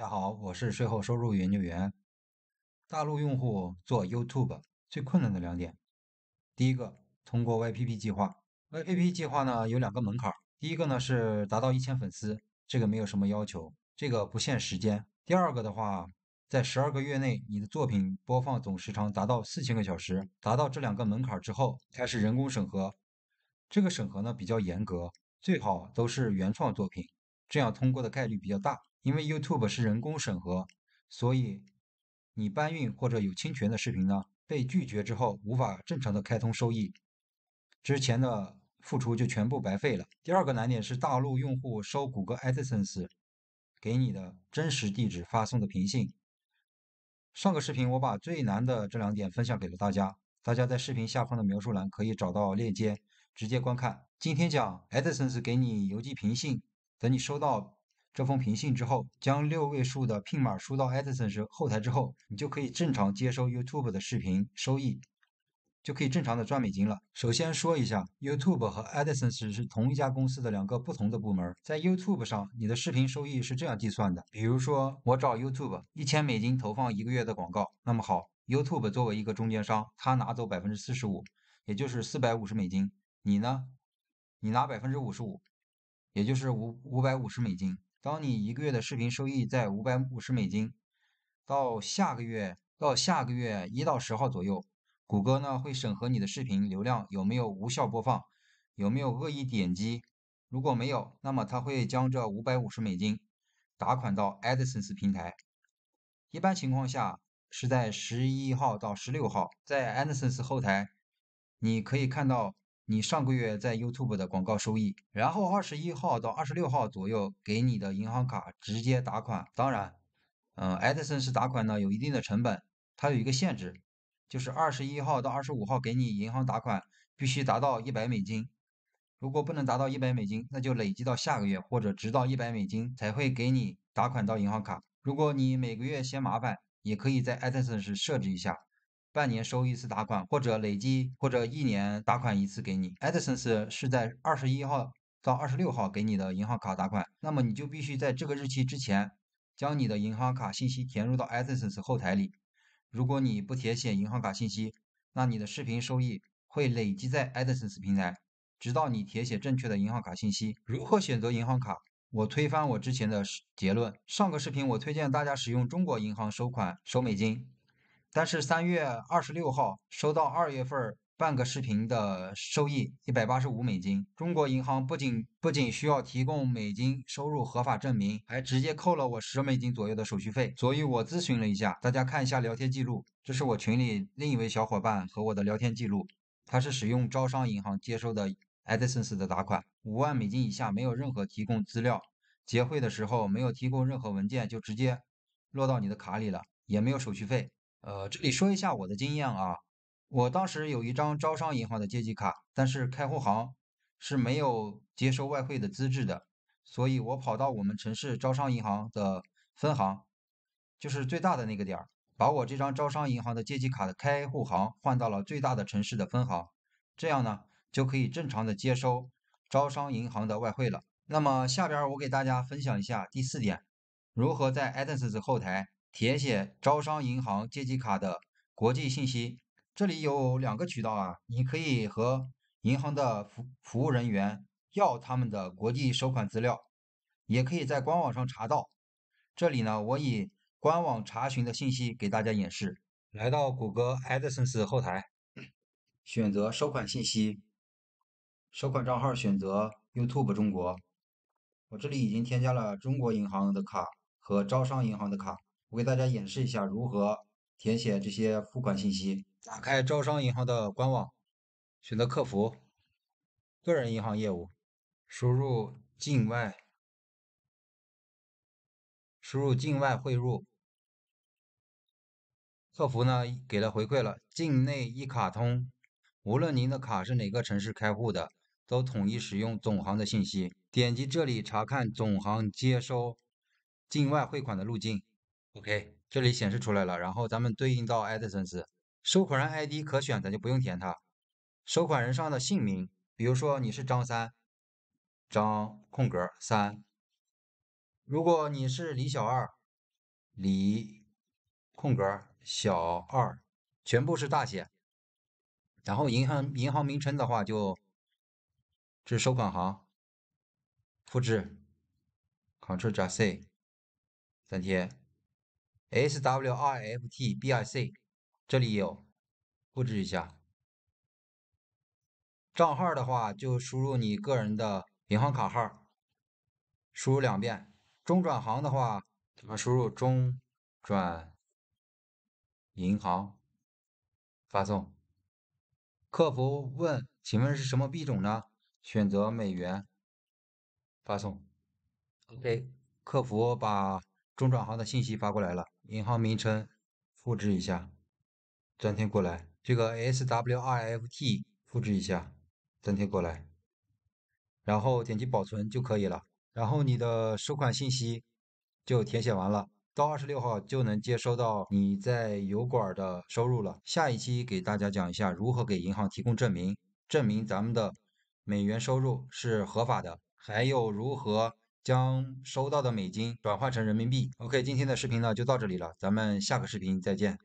大家好，我是税后收入研究员。大陆用户做 YouTube 最困难的两点：第一个，通过 YPP 计划。YPP 计划呢有两个门槛，第一个呢是达到一千粉丝，这个没有什么要求，这个不限时间。第二个的话，在十二个月内你的作品播放总时长达到四千个小时。达到这两个门槛之后，开始人工审核。这个审核呢比较严格，最好都是原创作品，这样通过的概率比较大。因为 YouTube 是人工审核，所以你搬运或者有侵权的视频呢，被拒绝之后无法正常的开通收益，之前的付出就全部白费了。第二个难点是大陆用户收谷歌 AdSense 给你的真实地址发送的评信。上个视频我把最难的这两点分享给了大家，大家在视频下方的描述栏可以找到链接，直接观看。今天讲 AdSense 给你邮寄平信，等你收到。这封平信之后，将六位数的 PIN 码输到 e d i s o n s 后台之后，你就可以正常接收 YouTube 的视频收益，就可以正常的赚美金了。首先说一下，YouTube 和 e d i s o n 是同一家公司的两个不同的部门。在 YouTube 上，你的视频收益是这样计算的：比如说，我找 YouTube 一千美金投放一个月的广告，那么好，YouTube 作为一个中间商，他拿走百分之四十五，也就是四百五十美金，你呢，你拿百分之五十五，也就是五五百五十美金。当你一个月的视频收益在五百五十美金，到下个月到下个月一到十号左右，谷歌呢会审核你的视频流量有没有无效播放，有没有恶意点击，如果没有，那么他会将这五百五十美金打款到 AdSense 平台。一般情况下是在十一号到十六号，在 AdSense 后台你可以看到。你上个月在 YouTube 的广告收益，然后二十一号到二十六号左右给你的银行卡直接打款。当然，嗯艾 d s n 是打款呢，有一定的成本，它有一个限制，就是二十一号到二十五号给你银行打款必须达到一百美金。如果不能达到一百美金，那就累积到下个月或者直到一百美金才会给你打款到银行卡。如果你每个月嫌麻烦，也可以在艾 d s e n 设置一下。半年收一次打款，或者累计，或者一年打款一次给你。a d s o n s 是在二十一号到二十六号给你的银行卡打款，那么你就必须在这个日期之前将你的银行卡信息填入到 AdSense 后台里。如果你不填写银行卡信息，那你的视频收益会累积在 AdSense 平台，直到你填写正确的银行卡信息。如何选择银行卡？我推翻我之前的结论。上个视频我推荐大家使用中国银行收款收美金。但是三月二十六号收到二月份半个视频的收益一百八十五美金。中国银行不仅不仅需要提供美金收入合法证明，还直接扣了我十美金左右的手续费。所以我咨询了一下，大家看一下聊天记录，这是我群里另一位小伙伴和我的聊天记录。他是使用招商银行接收的 AdSense 的打款，五万美金以下没有任何提供资料，结汇的时候没有提供任何文件就直接落到你的卡里了，也没有手续费。呃，这里说一下我的经验啊，我当时有一张招商银行的借记卡，但是开户行是没有接收外汇的资质的，所以我跑到我们城市招商银行的分行，就是最大的那个点儿，把我这张招商银行的借记卡的开户行换到了最大的城市的分行，这样呢就可以正常的接收招商银行的外汇了。那么下边我给大家分享一下第四点，如何在 AdSense 后台。填写招商银行借记卡的国际信息，这里有两个渠道啊，你可以和银行的服服务人员要他们的国际收款资料，也可以在官网上查到。这里呢，我以官网查询的信息给大家演示。来到谷歌 Adsense 后台，选择收款信息，收款账号选择 YouTube 中国。我这里已经添加了中国银行的卡和招商银行的卡。我给大家演示一下如何填写这些付款信息。打开招商银行的官网，选择客服、个人银行业务，输入境外，输入境外汇入。客服呢给了回馈了，境内一卡通，无论您的卡是哪个城市开户的，都统一使用总行的信息。点击这里查看总行接收境外汇款的路径。OK，这里显示出来了。然后咱们对应到 AdSense，收款人 ID 可选，咱就不用填它。收款人上的姓名，比如说你是张三，张空格三。如果你是李小二，李空格小二，全部是大写。然后银行银行名称的话，就这是收款行，复制，Ctrl 加 C，粘贴。S W I F T B I C，这里有，复制一下。账号的话就输入你个人的银行卡号，输入两遍。中转行的话，输入中转银行，发送。客服问：“请问是什么币种呢？”选择美元，发送。OK，客服把中转行的信息发过来了。银行名称，复制一下，粘贴过来。这个 S W i F T 复制一下，粘贴过来，然后点击保存就可以了。然后你的收款信息就填写完了，到二十六号就能接收到你在油管的收入了。下一期给大家讲一下如何给银行提供证明，证明咱们的美元收入是合法的，还有如何。将收到的美金转换成人民币。OK，今天的视频呢就到这里了，咱们下个视频再见。